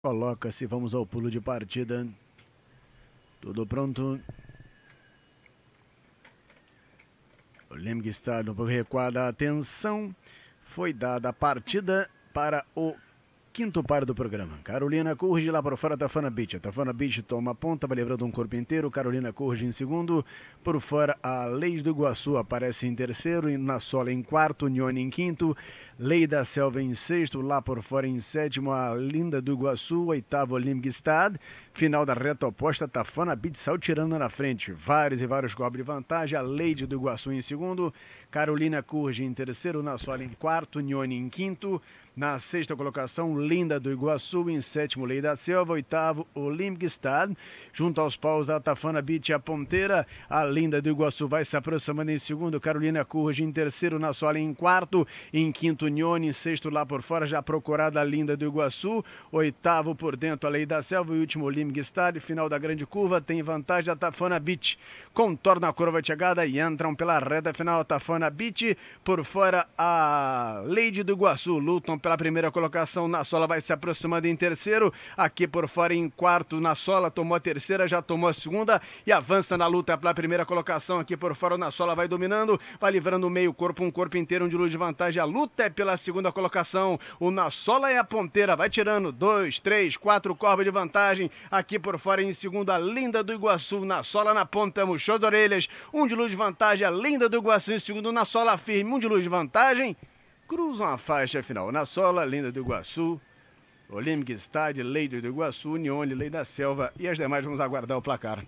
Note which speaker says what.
Speaker 1: Coloca-se, vamos ao pulo de partida. Tudo pronto. O Lemg está no recuada. Atenção, foi dada a partida para o quinto par do programa. Carolina Curge lá para fora, Tafana Beach. A Tafana Beach toma a ponta, vai levando um corpo inteiro. Carolina Curge em segundo. Por fora, a Leis do Iguaçu aparece em terceiro. Na Sola em quarto, Nione em quinto. Lei da Selva em sexto, Lá por Fora em sétimo, a Linda do Iguaçu, oitavo, Olimgstad. Final da reta oposta, Tafana Bitsal tirando na frente. Vários e vários cobre vantagem. A Leide do Iguaçu em segundo, Carolina Curge em terceiro, Nassola em quarto, Nione em quinto. Na sexta colocação, Linda do Iguaçu. Em sétimo, Lei da Selva. Oitavo, Olimgstad. Junto aos paus da Tafana Beach, a ponteira. A Linda do Iguaçu vai se aproximando em segundo. Carolina Curge em terceiro, na Nassola em quarto. Em quinto, em sexto lá por fora, já procurada a linda do Iguaçu, oitavo por dentro a Lei da Selva e último o Limig Stade, final da grande curva, tem vantagem a Tafana Beach. Contorna a curva de chegada e entram pela reta final a Tafana Beach, por fora a Lady do Iguaçu, lutam pela primeira colocação, na sola vai se aproximando em terceiro, aqui por fora em quarto, na sola tomou a terceira, já tomou a segunda e avança na luta pela primeira colocação aqui por fora, na sola vai dominando, vai livrando o meio corpo, um corpo inteiro, um de luz de vantagem, a luta é pela segunda colocação. O Nassola é a ponteira, vai tirando dois, três, quatro corvas de vantagem. Aqui por fora em segundo, a linda do Iguaçu. Nassola na ponta, murchou as orelhas. Um de luz de vantagem, a linda do Iguaçu em segundo. Nassola firme, um de luz de vantagem. Cruzam a faixa final. Nassola, linda do Iguaçu. Olympic Stade, Lady do Iguaçu, Unione, Lei da Selva e as demais vamos aguardar o placar.